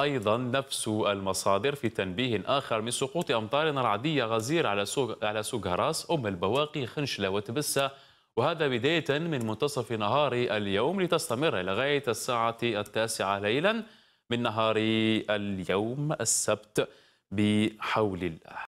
أيضا نفس المصادر في تنبيه آخر من سقوط أمطارنا العادية غزير على سوق على سوق هراس أم البواقي خنشلة وتبسة وهذا بداية من منتصف نهار اليوم لتستمر لغاية الساعة التاسعة ليلا من نهار اليوم السبت بحول الله